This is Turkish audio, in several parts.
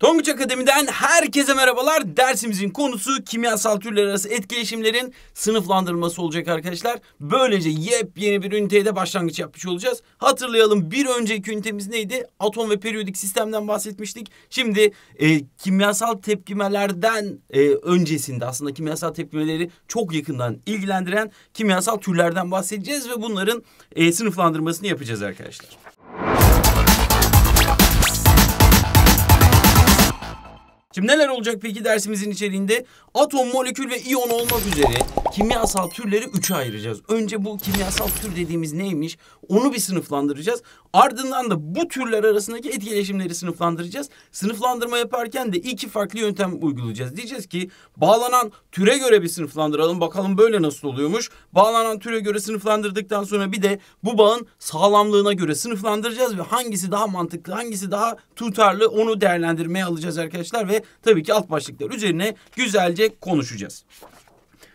Tonguç Akademi'den herkese merhabalar. Dersimizin konusu kimyasal türler arası etkileşimlerin sınıflandırılması olacak arkadaşlar. Böylece yepyeni bir üniteye de başlangıç yapmış olacağız. Hatırlayalım bir önceki ünitemiz neydi? Atom ve periyodik sistemden bahsetmiştik. Şimdi e, kimyasal tepkimelerden e, öncesinde aslında kimyasal tepkimeleri çok yakından ilgilendiren kimyasal türlerden bahsedeceğiz ve bunların e, sınıflandırmasını yapacağız arkadaşlar. Şimdi neler olacak peki dersimizin içeriğinde? Atom, molekül ve iyon olmak üzere kimyasal türleri üçe ayıracağız. Önce bu kimyasal tür dediğimiz neymiş onu bir sınıflandıracağız. Ardından da bu türler arasındaki etkileşimleri sınıflandıracağız. Sınıflandırma yaparken de iki farklı yöntem uygulayacağız. Diyeceğiz ki bağlanan türe göre bir sınıflandıralım bakalım böyle nasıl oluyormuş. Bağlanan türe göre sınıflandırdıktan sonra bir de bu bağın sağlamlığına göre sınıflandıracağız ve hangisi daha mantıklı hangisi daha tutarlı onu değerlendirmeye alacağız arkadaşlar ve tabii ki alt başlıklar üzerine güzelce konuşacağız.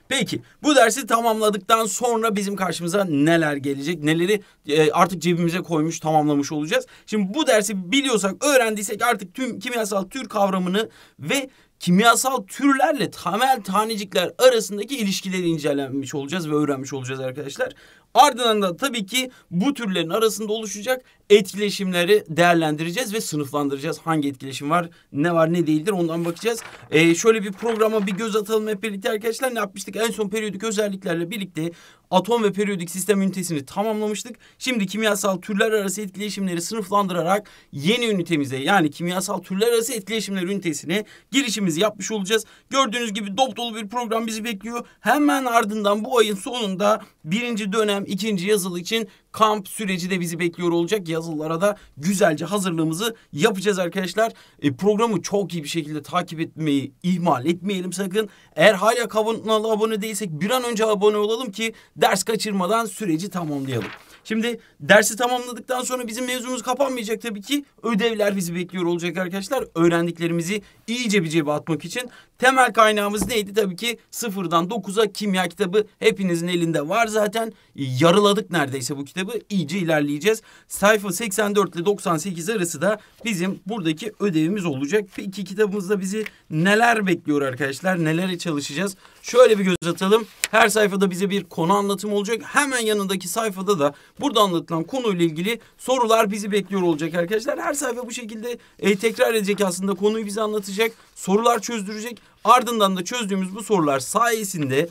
Peki bu dersi tamamladıktan sonra bizim karşımıza neler gelecek? Neleri e, artık cebimize koymuş tamamlamış olacağız? Şimdi bu dersi biliyorsak öğrendiysek artık tüm kimyasal tür kavramını ve kimyasal türlerle temel tanecikler arasındaki ilişkileri incelenmiş olacağız ve öğrenmiş olacağız arkadaşlar. Ardından da tabii ki bu türlerin arasında oluşacak etkileşimleri değerlendireceğiz ve sınıflandıracağız. Hangi etkileşim var, ne var, ne değildir ondan bakacağız. Ee, şöyle bir programa bir göz atalım hep birlikte arkadaşlar. Ne yapmıştık? En son periyodik özelliklerle birlikte atom ve periyodik sistem ünitesini tamamlamıştık. Şimdi kimyasal türler arası etkileşimleri sınıflandırarak yeni ünitemize yani kimyasal türler arası etkileşimler ünitesine girişimizi yapmış olacağız. Gördüğünüz gibi dop dolu bir program bizi bekliyor. Hemen ardından bu ayın sonunda birinci dönem ikinci yazılı için kamp süreci de bizi bekliyor olacak. Yazılara da güzelce hazırlığımızı yapacağız arkadaşlar. E, programı çok iyi bir şekilde takip etmeyi ihmal etmeyelim sakın. Eğer hala kanala abone değilsek bir an önce abone olalım ki ders kaçırmadan süreci tamamlayalım. Şimdi dersi tamamladıktan sonra bizim mevzumuz kapanmayacak tabii ki. Ödevler bizi bekliyor olacak arkadaşlar. Öğrendiklerimizi iyice bir cebe atmak için. Temel kaynağımız neydi? Tabii ki sıfırdan dokuza kimya kitabı hepinizin elinde var zaten. Yarıladık neredeyse bu kitabı. İyice ilerleyeceğiz. Sayfa 84 ile 98 arası da bizim buradaki ödevimiz olacak. Peki kitabımızda bizi neler bekliyor arkadaşlar? Nelere çalışacağız? Şöyle bir göz atalım. Her sayfada bize bir konu anlatımı olacak. Hemen yanındaki sayfada da burada anlatılan konuyla ilgili sorular bizi bekliyor olacak arkadaşlar. Her sayfa bu şekilde e, tekrar edecek aslında konuyu bize anlatacak. Sorular çözdürecek. Ardından da çözdüğümüz bu sorular sayesinde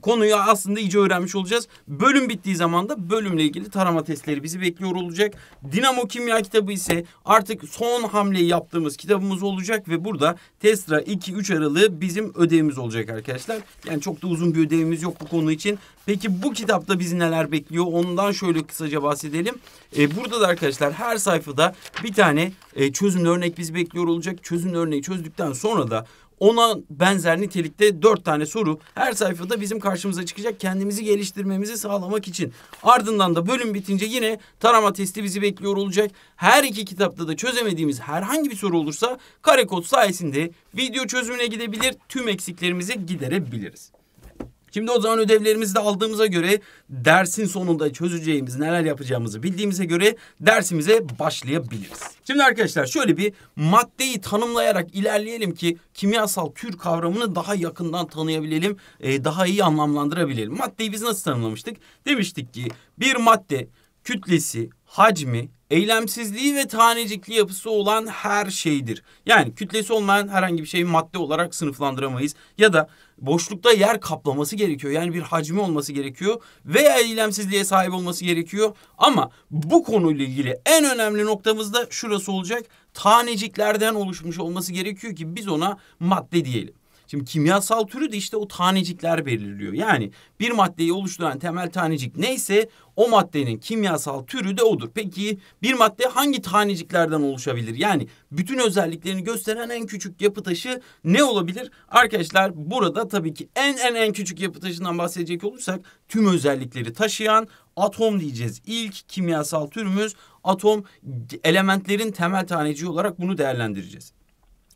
konuyu aslında iyice öğrenmiş olacağız. Bölüm bittiği zaman da bölümle ilgili tarama testleri bizi bekliyor olacak. Dinamo Kimya kitabı ise artık son hamleyi yaptığımız kitabımız olacak ve burada Tesla 2-3 aralığı bizim ödevimiz olacak arkadaşlar. Yani çok da uzun bir ödevimiz yok bu konu için. Peki bu kitapta bizi neler bekliyor? Ondan şöyle kısaca bahsedelim. Ee, burada da arkadaşlar her sayfada bir tane e, çözümlü örnek bizi bekliyor olacak. Çözümlü örneği çözdükten sonra da ona benzer nitelikte dört tane soru her sayfada bizim karşımıza çıkacak kendimizi geliştirmemizi sağlamak için. Ardından da bölüm bitince yine tarama testi bizi bekliyor olacak. Her iki kitapta da çözemediğimiz herhangi bir soru olursa kare kod sayesinde video çözümüne gidebilir tüm eksiklerimizi giderebiliriz. Şimdi o zaman ödevlerimizi de aldığımıza göre dersin sonunda çözeceğimiz neler yapacağımızı bildiğimize göre dersimize başlayabiliriz. Şimdi arkadaşlar şöyle bir maddeyi tanımlayarak ilerleyelim ki kimyasal tür kavramını daha yakından tanıyabilelim, e, daha iyi anlamlandırabilelim. Maddeyi biz nasıl tanımlamıştık? Demiştik ki bir madde kütlesi, hacmi, eylemsizliği ve tanecikli yapısı olan her şeydir. Yani kütlesi olmayan herhangi bir şeyi madde olarak sınıflandıramayız. Ya da boşlukta yer kaplaması gerekiyor. Yani bir hacmi olması gerekiyor veya eylemsizliğe sahip olması gerekiyor. Ama bu konuyla ilgili en önemli noktamız da şurası olacak. Taneciklerden oluşmuş olması gerekiyor ki biz ona madde diyelim. Şimdi kimyasal türü de işte o tanecikler belirliyor. Yani bir maddeyi oluşturan temel tanecik neyse o maddenin kimyasal türü de odur. Peki bir madde hangi taneciklerden oluşabilir? Yani bütün özelliklerini gösteren en küçük yapı taşı ne olabilir? Arkadaşlar burada tabii ki en en en küçük yapı taşından bahsedecek olursak tüm özellikleri taşıyan atom diyeceğiz. İlk kimyasal türümüz atom elementlerin temel taneciği olarak bunu değerlendireceğiz.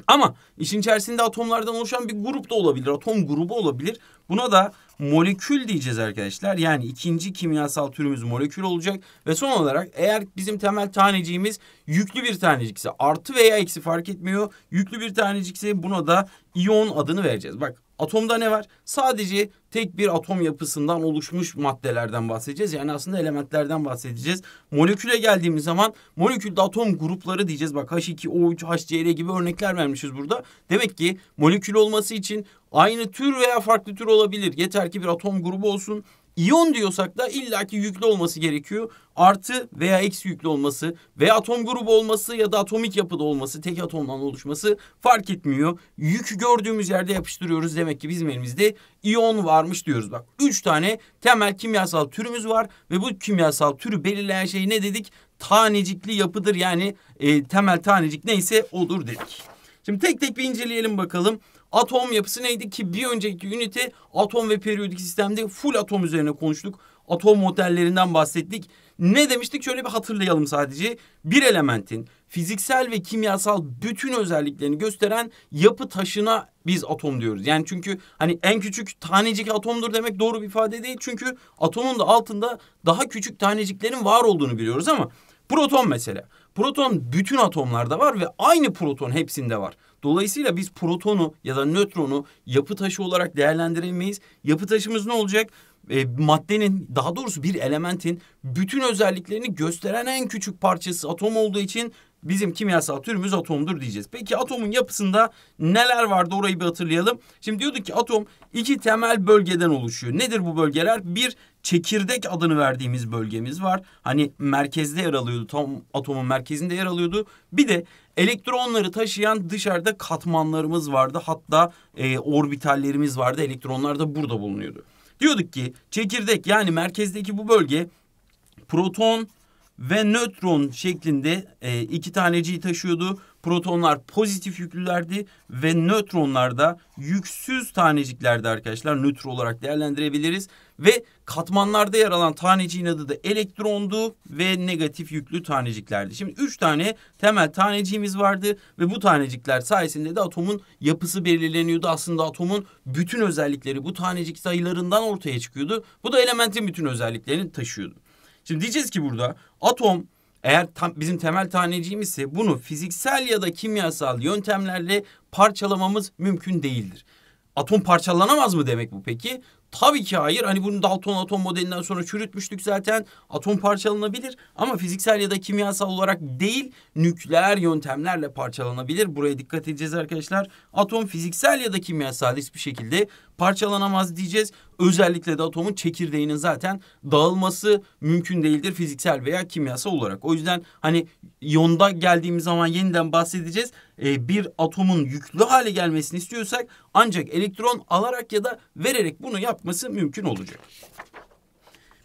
Ama işin içerisinde atomlardan oluşan bir grup da olabilir. Atom grubu olabilir. Buna da molekül diyeceğiz arkadaşlar. Yani ikinci kimyasal türümüz molekül olacak. Ve son olarak eğer bizim temel taneciğimiz yüklü bir tanecikse artı veya eksi fark etmiyor. Yüklü bir tanecikse buna da iyon adını vereceğiz. Bak Atomda ne var? Sadece tek bir atom yapısından oluşmuş maddelerden bahsedeceğiz. Yani aslında elementlerden bahsedeceğiz. Moleküle geldiğimiz zaman molekülde atom grupları diyeceğiz. Bak H2O3, HCl gibi örnekler vermişiz burada. Demek ki molekül olması için aynı tür veya farklı tür olabilir. Yeter ki bir atom grubu olsun İyon diyorsak da illaki yüklü olması gerekiyor. Artı veya eksi yüklü olması veya atom grubu olması ya da atomik yapıda olması, tek atomdan oluşması fark etmiyor. Yükü gördüğümüz yerde yapıştırıyoruz. Demek ki bizim elimizde iyon varmış diyoruz. Bak üç tane temel kimyasal türümüz var ve bu kimyasal türü belirleyen şey ne dedik? Tanecikli yapıdır yani e, temel tanecik neyse odur dedik. Şimdi tek tek bir inceleyelim bakalım. Atom yapısı neydi ki bir önceki ünite atom ve periyodik sistemde full atom üzerine konuştuk. Atom modellerinden bahsettik. Ne demiştik şöyle bir hatırlayalım sadece. Bir elementin fiziksel ve kimyasal bütün özelliklerini gösteren yapı taşına biz atom diyoruz. Yani çünkü hani en küçük tanecik atomdur demek doğru bir ifade değil. Çünkü atomun da altında daha küçük taneciklerin var olduğunu biliyoruz ama proton mesela. Proton bütün atomlarda var ve aynı proton hepsinde var. Dolayısıyla biz protonu ya da nötronu yapı taşı olarak değerlendiremeyiz. Yapı taşımız ne olacak? E, maddenin daha doğrusu bir elementin bütün özelliklerini gösteren en küçük parçası atom olduğu için bizim kimyasal türümüz atomdur diyeceğiz. Peki atomun yapısında neler vardı orayı bir hatırlayalım. Şimdi diyorduk ki atom iki temel bölgeden oluşuyor. Nedir bu bölgeler? Bir çekirdek adını verdiğimiz bölgemiz var. Hani merkezde yer alıyordu. Tam atomun merkezinde yer alıyordu. Bir de elektronları taşıyan dışarıda katmanlarımız vardı. Hatta e, orbitallerimiz vardı. Elektronlar da burada bulunuyordu. Diyorduk ki çekirdek yani merkezdeki bu bölge proton, ve nötron şeklinde e, iki taneciyi taşıyordu. Protonlar pozitif yüklülerdi ve nötronlar da yüksüz taneciklerdi arkadaşlar. Nötr olarak değerlendirebiliriz. Ve katmanlarda yer alan taneciğin adı da elektrondu ve negatif yüklü taneciklerdi. Şimdi üç tane temel taneciğimiz vardı ve bu tanecikler sayesinde de atomun yapısı belirleniyordu. Aslında atomun bütün özellikleri bu tanecik sayılarından ortaya çıkıyordu. Bu da elementin bütün özelliklerini taşıyordu. Şimdi diyeceğiz ki burada atom eğer tam bizim temel taneciğimizse bunu fiziksel ya da kimyasal yöntemlerle parçalamamız mümkün değildir. Atom parçalanamaz mı demek bu peki? Tabii ki hayır. Hani bunu Dalton atom modelinden sonra çürütmüştük zaten. Atom parçalanabilir ama fiziksel ya da kimyasal olarak değil nükleer yöntemlerle parçalanabilir. Buraya dikkat edeceğiz arkadaşlar. Atom fiziksel ya da kimyasal hiçbir şekilde parçalanamaz diyeceğiz. Özellikle de atomun çekirdeğinin zaten dağılması mümkün değildir fiziksel veya kimyasal olarak. O yüzden hani yonda geldiğimiz zaman yeniden bahsedeceğiz. Ee, bir atomun yüklü hale gelmesini istiyorsak ancak elektron alarak ya da vererek bunu yapması mümkün olacak.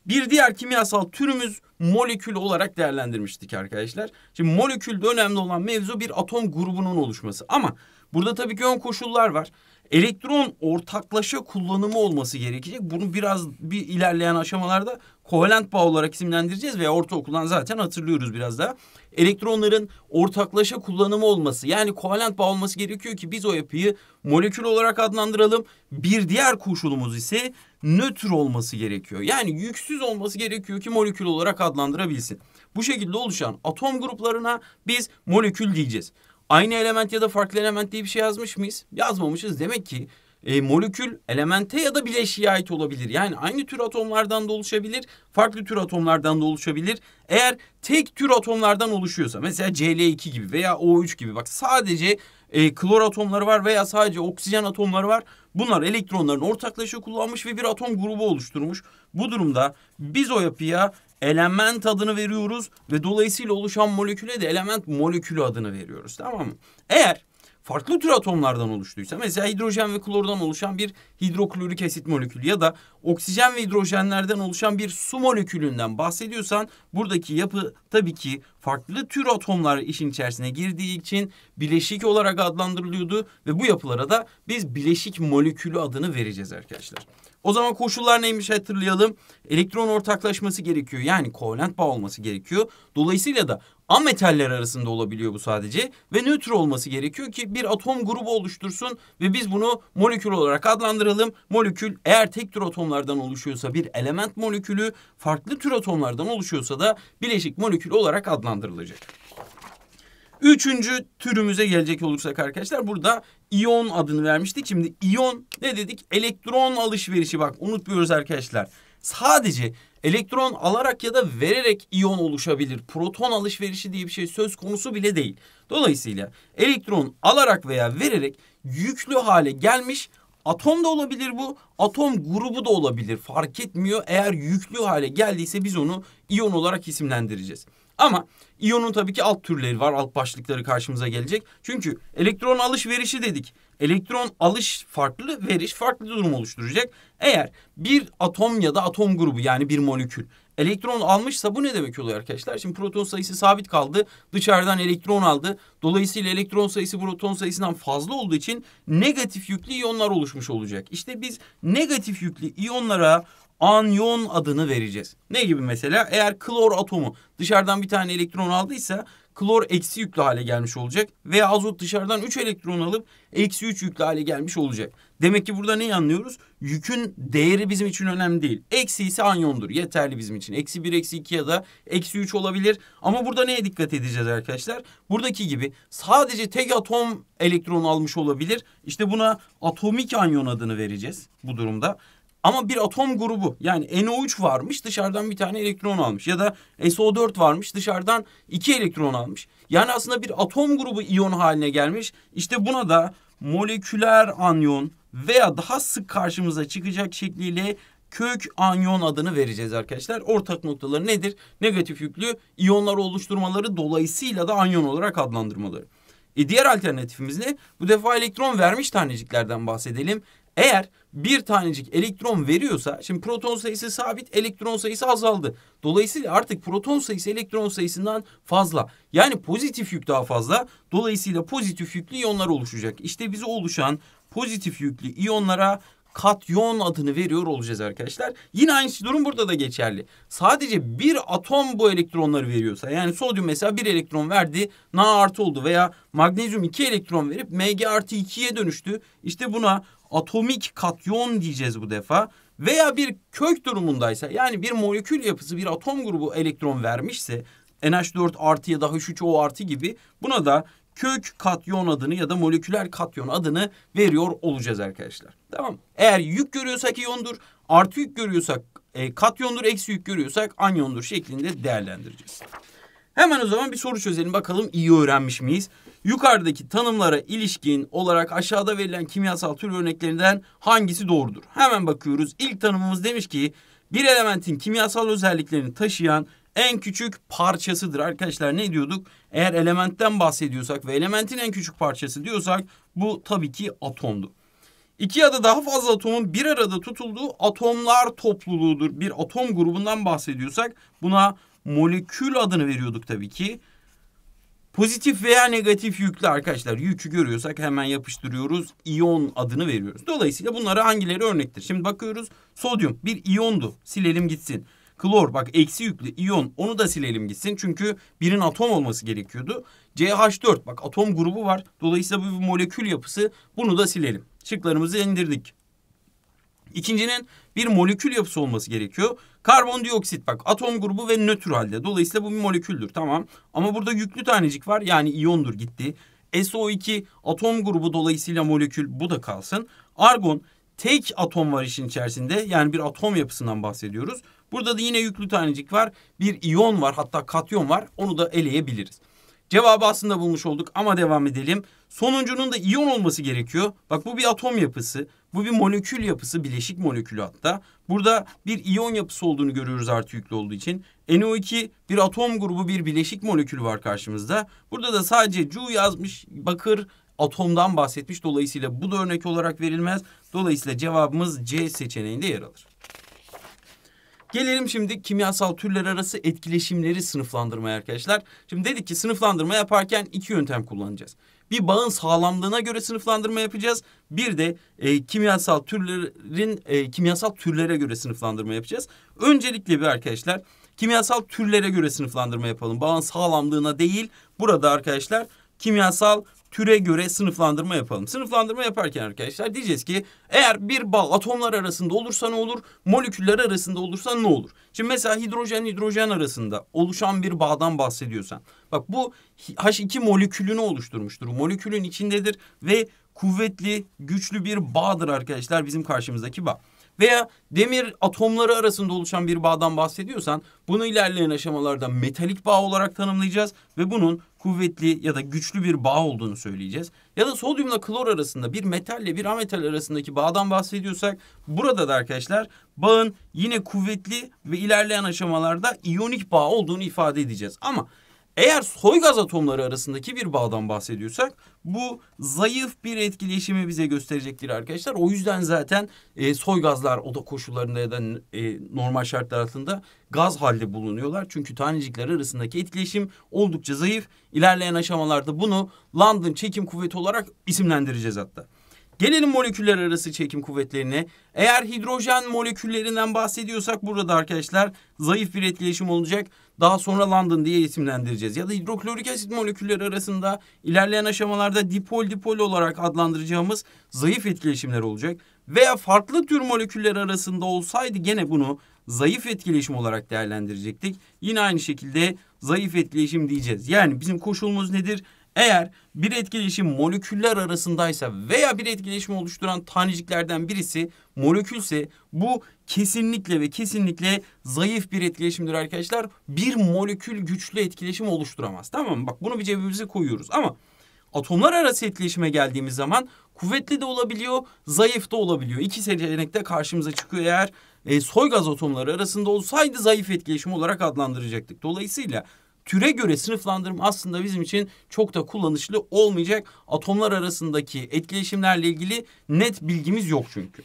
Bir diğer kimyasal türümüz molekül olarak değerlendirmiştik arkadaşlar. Şimdi molekülde önemli olan mevzu bir atom grubunun oluşması. Ama burada tabii ki ön koşullar var elektron ortaklaşa kullanımı olması gerekecek. Bunu biraz bir ilerleyen aşamalarda kovalent bağ olarak isimlendireceğiz veya ortaokuldan zaten hatırlıyoruz biraz daha. Elektronların ortaklaşa kullanımı olması yani kovalent bağ olması gerekiyor ki biz o yapıyı molekül olarak adlandıralım. Bir diğer koşulumuz ise nötr olması gerekiyor. Yani yüksüz olması gerekiyor ki molekül olarak adlandırabilsin. Bu şekilde oluşan atom gruplarına biz molekül diyeceğiz. Aynı element ya da farklı element diye bir şey yazmış mıyız? Yazmamışız. Demek ki e, molekül elemente ya da bileşiğe ait olabilir. Yani aynı tür atomlardan da oluşabilir, farklı tür atomlardan da oluşabilir. Eğer tek tür atomlardan oluşuyorsa mesela Cl2 gibi veya O3 gibi bak sadece e, klor atomları var veya sadece oksijen atomları var. Bunlar elektronların ortaklaşa kullanmış ve bir atom grubu oluşturmuş. Bu durumda biz o yapıya element adını veriyoruz ve dolayısıyla oluşan moleküle de element molekülü adını veriyoruz tamam mı? Eğer farklı tür atomlardan oluştuysa mesela hidrojen ve klordan oluşan bir hidroklorik asit molekülü ya da oksijen ve hidrojenlerden oluşan bir su molekülünden bahsediyorsan buradaki yapı tabii ki farklı tür atomlar işin içerisine girdiği için bileşik olarak adlandırılıyordu ve bu yapılara da biz bileşik molekülü adını vereceğiz arkadaşlar. O zaman koşullar neymiş hatırlayalım. Elektron ortaklaşması gerekiyor. Yani kovalent bağ olması gerekiyor. Dolayısıyla da ametaller arasında olabiliyor bu sadece ve nötr olması gerekiyor ki bir atom grubu oluştursun ve biz bunu molekül olarak adlandıralım. Molekül eğer tek tür atomlardan oluşuyorsa bir element molekülü, farklı tür atomlardan oluşuyorsa da bileşik molekül olarak adlandırılacak. Üçüncü türümüze gelecek olursak arkadaşlar burada iyon adını vermiştik. Şimdi iyon ne dedik? Elektron alışverişi bak unutmuyoruz arkadaşlar. Sadece elektron alarak ya da vererek iyon oluşabilir. Proton alışverişi diye bir şey söz konusu bile değil. Dolayısıyla elektron alarak veya vererek yüklü hale gelmiş Atom da olabilir bu. Atom grubu da olabilir. Fark etmiyor. Eğer yüklü hale geldiyse biz onu iyon olarak isimlendireceğiz. Ama iyonun tabii ki alt türleri var, alt başlıkları karşımıza gelecek. Çünkü elektron alışverişi dedik. Elektron alış farklı, veriş farklı durum oluşturacak. Eğer bir atom ya da atom grubu yani bir molekül elektron almışsa bu ne demek oluyor arkadaşlar? Şimdi proton sayısı sabit kaldı. Dışarıdan elektron aldı. Dolayısıyla elektron sayısı proton sayısından fazla olduğu için negatif yüklü iyonlar oluşmuş olacak. İşte biz negatif yüklü iyonlara anyon adını vereceğiz. Ne gibi mesela? Eğer klor atomu dışarıdan bir tane elektron aldıysa klor eksi yüklü hale gelmiş olacak. Veya azot dışarıdan 3 elektron alıp eksi 3 yüklü hale gelmiş olacak. Demek ki burada neyi anlıyoruz? Yükün değeri bizim için önemli değil. Eksi ise anyondur. Yeterli bizim için. Eksi 1, eksi 2 ya da eksi 3 olabilir. Ama burada neye dikkat edeceğiz arkadaşlar? Buradaki gibi sadece tek atom elektron almış olabilir. İşte buna atomik anyon adını vereceğiz bu durumda. Ama bir atom grubu yani NO3 varmış dışarıdan bir tane elektron almış ya da SO4 varmış dışarıdan iki elektron almış. Yani aslında bir atom grubu iyon haline gelmiş. İşte buna da moleküler anyon veya daha sık karşımıza çıkacak şekliyle kök anyon adını vereceğiz arkadaşlar. Ortak noktaları nedir? Negatif yüklü iyonlar oluşturmaları dolayısıyla da anyon olarak adlandırmaları. E diğer alternatifimiz ne? Bu defa elektron vermiş taneciklerden bahsedelim. Eğer bir tanecik elektron veriyorsa şimdi proton sayısı sabit elektron sayısı azaldı. Dolayısıyla artık proton sayısı elektron sayısından fazla. Yani pozitif yük daha fazla. Dolayısıyla pozitif yüklü iyonlar oluşacak. İşte bize oluşan pozitif yüklü iyonlara katyon adını veriyor olacağız arkadaşlar. Yine aynı durum burada da geçerli. Sadece bir atom bu elektronları veriyorsa yani sodyum mesela bir elektron verdi Na artı oldu veya magnezyum iki elektron verip Mg artı ikiye dönüştü. İşte buna atomik katyon diyeceğiz bu defa. Veya bir kök durumundaysa yani bir molekül yapısı bir atom grubu elektron vermişse NH4 artı ya da H3O artı gibi buna da kök katyon adını ya da moleküler katyon adını veriyor olacağız arkadaşlar. Tamam Eğer yük görüyorsak iyondur, artı yük görüyorsak e, katyondur, eksi yük görüyorsak anyondur şeklinde değerlendireceğiz. Hemen o zaman bir soru çözelim bakalım iyi öğrenmiş miyiz? Yukarıdaki tanımlara ilişkin olarak aşağıda verilen kimyasal tür örneklerinden hangisi doğrudur? Hemen bakıyoruz. İlk tanımımız demiş ki bir elementin kimyasal özelliklerini taşıyan en küçük parçasıdır. Arkadaşlar ne diyorduk? Eğer elementten bahsediyorsak ve elementin en küçük parçası diyorsak bu tabii ki atomdu. İki ya da daha fazla atomun bir arada tutulduğu atomlar topluluğudur. Bir atom grubundan bahsediyorsak buna molekül adını veriyorduk tabii ki. Pozitif veya negatif yüklü arkadaşlar. Yükü görüyorsak hemen yapıştırıyoruz. İyon adını veriyoruz. Dolayısıyla bunlara hangileri örnektir? Şimdi bakıyoruz. Sodyum bir iyondu. Silelim gitsin. Klor bak eksi yüklü iyon onu da silelim gitsin. Çünkü birin atom olması gerekiyordu. CH4 bak atom grubu var. Dolayısıyla bu bir molekül yapısı. Bunu da silelim. Şıklarımızı indirdik. İkincinin bir molekül yapısı olması gerekiyor. Karbondioksit bak atom grubu ve nötr halde. Dolayısıyla bu bir moleküldür tamam. Ama burada yüklü tanecik var yani iyondur gitti. SO2 atom grubu dolayısıyla molekül bu da kalsın. Argon tek atom var işin içerisinde yani bir atom yapısından bahsediyoruz. Burada da yine yüklü tanecik var. Bir iyon var hatta katyon var onu da eleyebiliriz. Cevabı aslında bulmuş olduk ama devam edelim. Sonuncunun da iyon olması gerekiyor. Bak bu bir atom yapısı. Bu bir molekül yapısı, bileşik molekülü hatta. Burada bir iyon yapısı olduğunu görüyoruz artı yüklü olduğu için. NO2 bir atom grubu, bir bileşik molekülü var karşımızda. Burada da sadece cu yazmış, bakır atomdan bahsetmiş. Dolayısıyla bu da örnek olarak verilmez. Dolayısıyla cevabımız C seçeneğinde yer alır. Gelelim şimdi kimyasal türler arası etkileşimleri sınıflandırmaya arkadaşlar. Şimdi dedik ki sınıflandırma yaparken iki yöntem kullanacağız. Bir bağın sağlamlığına göre sınıflandırma yapacağız. Bir de e, kimyasal türlerin e, kimyasal türlere göre sınıflandırma yapacağız. Öncelikle bir arkadaşlar kimyasal türlere göre sınıflandırma yapalım. Bağın sağlamlığına değil burada arkadaşlar kimyasal türe göre sınıflandırma yapalım. Sınıflandırma yaparken arkadaşlar diyeceğiz ki eğer bir bağ atomlar arasında olursa ne olur? Moleküller arasında olursa ne olur? Şimdi mesela hidrojen hidrojen arasında oluşan bir bağdan bahsediyorsan. Bak bu H2 molekülünü oluşturmuştur. Molekülün içindedir ve kuvvetli, güçlü bir bağdır arkadaşlar bizim karşımızdaki bağ veya demir atomları arasında oluşan bir bağdan bahsediyorsan bunu ilerleyen aşamalarda metalik bağ olarak tanımlayacağız ve bunun kuvvetli ya da güçlü bir bağ olduğunu söyleyeceğiz. Ya da sodyumla klor arasında bir metalle bir ametal arasındaki bağdan bahsediyorsak burada da arkadaşlar bağın yine kuvvetli ve ilerleyen aşamalarda iyonik bağ olduğunu ifade edeceğiz. Ama eğer soygaz atomları arasındaki bir bağdan bahsediyorsak bu zayıf bir etkileşimi bize gösterecektir arkadaşlar. O yüzden zaten e, soygazlar oda koşullarında ya da e, normal şartlar altında gaz halde bulunuyorlar. Çünkü tanecikler arasındaki etkileşim oldukça zayıf. İlerleyen aşamalarda bunu London çekim kuvveti olarak isimlendireceğiz hatta. Gelelim moleküller arası çekim kuvvetlerine. Eğer hidrojen moleküllerinden bahsediyorsak burada arkadaşlar zayıf bir etkileşim olacak daha sonra London diye isimlendireceğiz. Ya da hidroklorik asit molekülleri arasında ilerleyen aşamalarda dipol dipol olarak adlandıracağımız zayıf etkileşimler olacak. Veya farklı tür moleküller arasında olsaydı gene bunu zayıf etkileşim olarak değerlendirecektik. Yine aynı şekilde zayıf etkileşim diyeceğiz. Yani bizim koşulumuz nedir? Eğer bir etkileşim moleküller arasındaysa veya bir etkileşimi oluşturan taneciklerden birisi molekülse bu kesinlikle ve kesinlikle zayıf bir etkileşimdir arkadaşlar. Bir molekül güçlü etkileşim oluşturamaz. Tamam mı? Bak bunu bir cebimize koyuyoruz ama atomlar arası etkileşime geldiğimiz zaman kuvvetli de olabiliyor, zayıf da olabiliyor. İki seçenek de karşımıza çıkıyor eğer e, soy gaz atomları arasında olsaydı zayıf etkileşim olarak adlandıracaktık. Dolayısıyla Türe göre sınıflandırma aslında bizim için çok da kullanışlı olmayacak. Atomlar arasındaki etkileşimlerle ilgili net bilgimiz yok çünkü.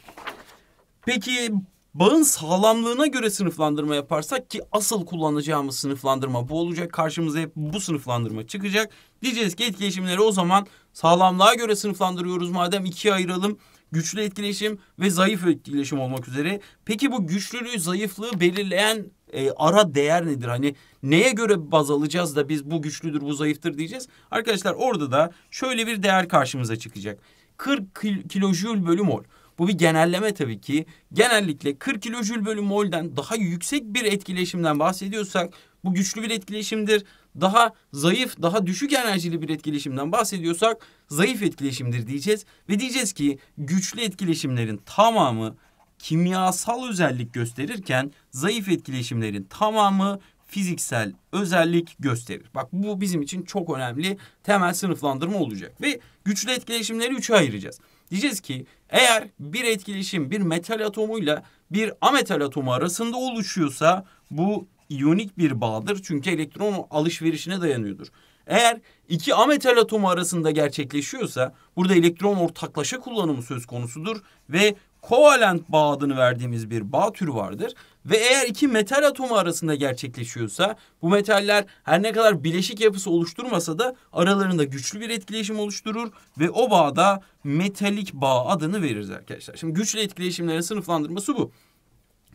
Peki bağın sağlamlığına göre sınıflandırma yaparsak ki asıl kullanacağımız sınıflandırma bu olacak. Karşımıza hep bu sınıflandırma çıkacak. Diyeceğiz ki etkileşimleri o zaman sağlamlığa göre sınıflandırıyoruz madem ikiye ayıralım. Güçlü etkileşim ve zayıf etkileşim olmak üzere. Peki bu güçlülüğü, zayıflığı belirleyen e, ara değer nedir? Hani neye göre baz alacağız da biz bu güçlüdür bu zayıftır diyeceğiz. Arkadaşlar orada da şöyle bir değer karşımıza çıkacak. 40 kilojül bölü mol. Bu bir genelleme tabii ki. Genellikle 40 kilojül bölü mol'den daha yüksek bir etkileşimden bahsediyorsak bu güçlü bir etkileşimdir. Daha zayıf, daha düşük enerjili bir etkileşimden bahsediyorsak zayıf etkileşimdir diyeceğiz. Ve diyeceğiz ki güçlü etkileşimlerin tamamı kimyasal özellik gösterirken zayıf etkileşimlerin tamamı fiziksel özellik gösterir. Bak bu bizim için çok önemli temel sınıflandırma olacak. Ve güçlü etkileşimleri üçe ayıracağız. Diyeceğiz ki eğer bir etkileşim bir metal atomuyla bir ametal atomu arasında oluşuyorsa bu iyonik bir bağdır. Çünkü elektron alışverişine dayanıyordur. Eğer iki ametal atomu arasında gerçekleşiyorsa burada elektron ortaklaşa kullanımı söz konusudur ve kovalent bağ adını verdiğimiz bir bağ türü vardır. Ve eğer iki metal atomu arasında gerçekleşiyorsa bu metaller her ne kadar bileşik yapısı oluşturmasa da aralarında güçlü bir etkileşim oluşturur ve o bağda metalik bağ adını veririz arkadaşlar. Şimdi güçlü etkileşimlerin sınıflandırması bu.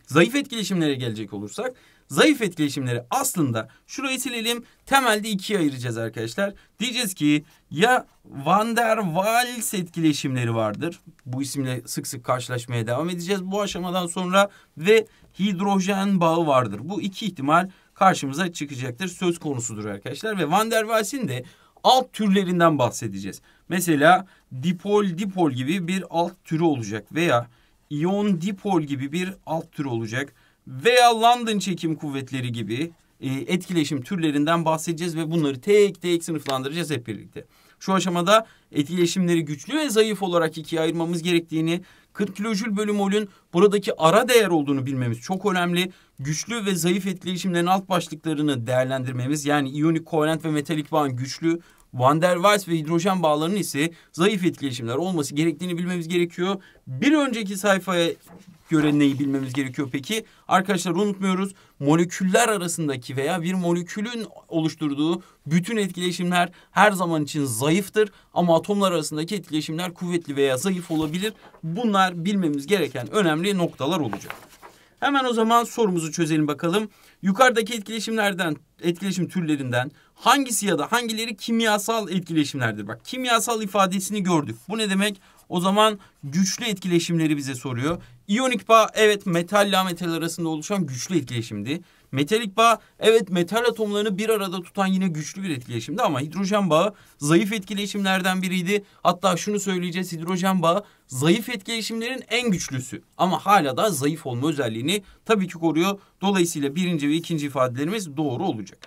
Zayıf etkileşimlere gelecek olursak Zayıf etkileşimleri aslında şurayı silelim temelde ikiye ayıracağız arkadaşlar. Diyeceğiz ki ya Van der Waals etkileşimleri vardır. Bu isimle sık sık karşılaşmaya devam edeceğiz bu aşamadan sonra ve hidrojen bağı vardır. Bu iki ihtimal karşımıza çıkacaktır. Söz konusudur arkadaşlar ve Van der Waals'in de alt türlerinden bahsedeceğiz. Mesela dipol dipol gibi bir alt türü olacak veya iyon dipol gibi bir alt türü olacak veya London çekim kuvvetleri gibi e, etkileşim türlerinden bahsedeceğiz ve bunları tek tek sınıflandıracağız hep birlikte. Şu aşamada etkileşimleri güçlü ve zayıf olarak ikiye ayırmamız gerektiğini, 40 kilojül bölü molün buradaki ara değer olduğunu bilmemiz çok önemli. Güçlü ve zayıf etkileşimlerin alt başlıklarını değerlendirmemiz yani iyonik, kovalent ve metalik bağın güçlü, Van der Waals ve hidrojen bağlarının ise zayıf etkileşimler olması gerektiğini bilmemiz gerekiyor. Bir önceki sayfaya yörenleyi bilmemiz gerekiyor peki? Arkadaşlar unutmuyoruz moleküller arasındaki veya bir molekülün oluşturduğu bütün etkileşimler her zaman için zayıftır. Ama atomlar arasındaki etkileşimler kuvvetli veya zayıf olabilir. Bunlar bilmemiz gereken önemli noktalar olacak. Hemen o zaman sorumuzu çözelim bakalım. Yukarıdaki etkileşimlerden, etkileşim türlerinden hangisi ya da hangileri kimyasal etkileşimlerdir? Bak kimyasal ifadesini gördük. Bu ne demek? O zaman güçlü etkileşimleri bize soruyor. İyonik bağ evet metal ile metal arasında oluşan güçlü etkileşimdi. Metalik bağ evet metal atomlarını bir arada tutan yine güçlü bir etkileşimdi ama hidrojen bağı zayıf etkileşimlerden biriydi. Hatta şunu söyleyeceğiz hidrojen bağı zayıf etkileşimlerin en güçlüsü ama hala da zayıf olma özelliğini tabii ki koruyor. Dolayısıyla birinci ve ikinci ifadelerimiz doğru olacak.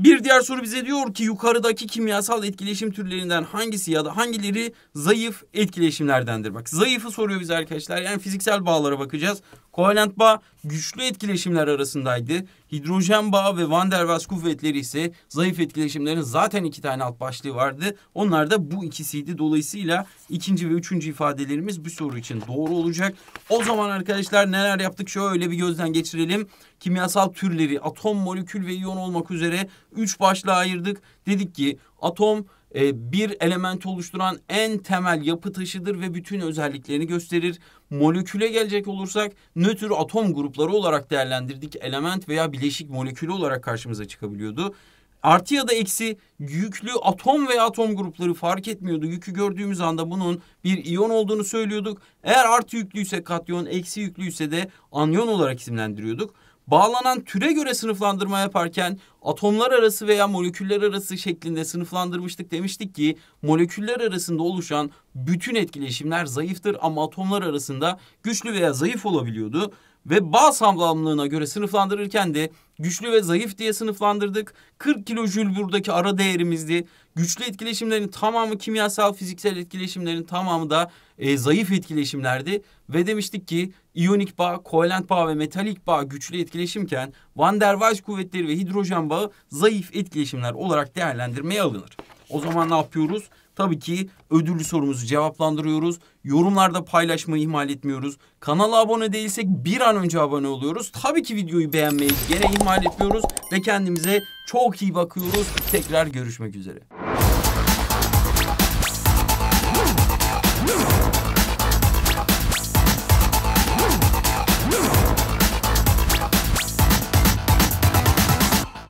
Bir diğer soru bize diyor ki yukarıdaki kimyasal etkileşim türlerinden hangisi ya da hangileri zayıf etkileşimlerdendir? Bak zayıfı soruyor bize arkadaşlar. Yani fiziksel bağlara bakacağız. Kovalent bağ güçlü etkileşimler arasındaydı. Hidrojen bağı ve Van der Waals kuvvetleri ise zayıf etkileşimlerin zaten iki tane alt başlığı vardı. Onlar da bu ikisiydi. Dolayısıyla ikinci ve üçüncü ifadelerimiz bu soru için doğru olacak. O zaman arkadaşlar neler yaptık şöyle bir gözden geçirelim. Kimyasal türleri atom, molekül ve iyon olmak üzere üç başlığa ayırdık. Dedik ki atom e, bir element oluşturan en temel yapı taşıdır ve bütün özelliklerini gösterir. Moleküle gelecek olursak nötr atom grupları olarak değerlendirdik. Element veya bileşik molekülü olarak karşımıza çıkabiliyordu. Artı ya da eksi yüklü atom veya atom grupları fark etmiyordu. Yükü gördüğümüz anda bunun bir iyon olduğunu söylüyorduk. Eğer artı yüklüyse katyon, eksi yüklüyse de anyon olarak isimlendiriyorduk bağlanan türe göre sınıflandırma yaparken atomlar arası veya moleküller arası şeklinde sınıflandırmıştık demiştik ki moleküller arasında oluşan bütün etkileşimler zayıftır ama atomlar arasında güçlü veya zayıf olabiliyordu ve bağ sağlamlığına göre sınıflandırırken de güçlü ve zayıf diye sınıflandırdık. 40 kilojül buradaki ara değerimizdi. Güçlü etkileşimlerin tamamı kimyasal, fiziksel etkileşimlerin tamamı da e, zayıf etkileşimlerdi. Ve demiştik ki İyonik bağ, kovalent bağ ve metalik bağ güçlü etkileşimken Van der Waals kuvvetleri ve hidrojen bağı zayıf etkileşimler olarak değerlendirmeye alınır. O zaman ne yapıyoruz? Tabii ki ödüllü sorumuzu cevaplandırıyoruz. Yorumlarda paylaşmayı ihmal etmiyoruz. Kanala abone değilsek bir an önce abone oluyoruz. Tabii ki videoyu beğenmeyi gene ihmal etmiyoruz ve kendimize çok iyi bakıyoruz. Tekrar görüşmek üzere.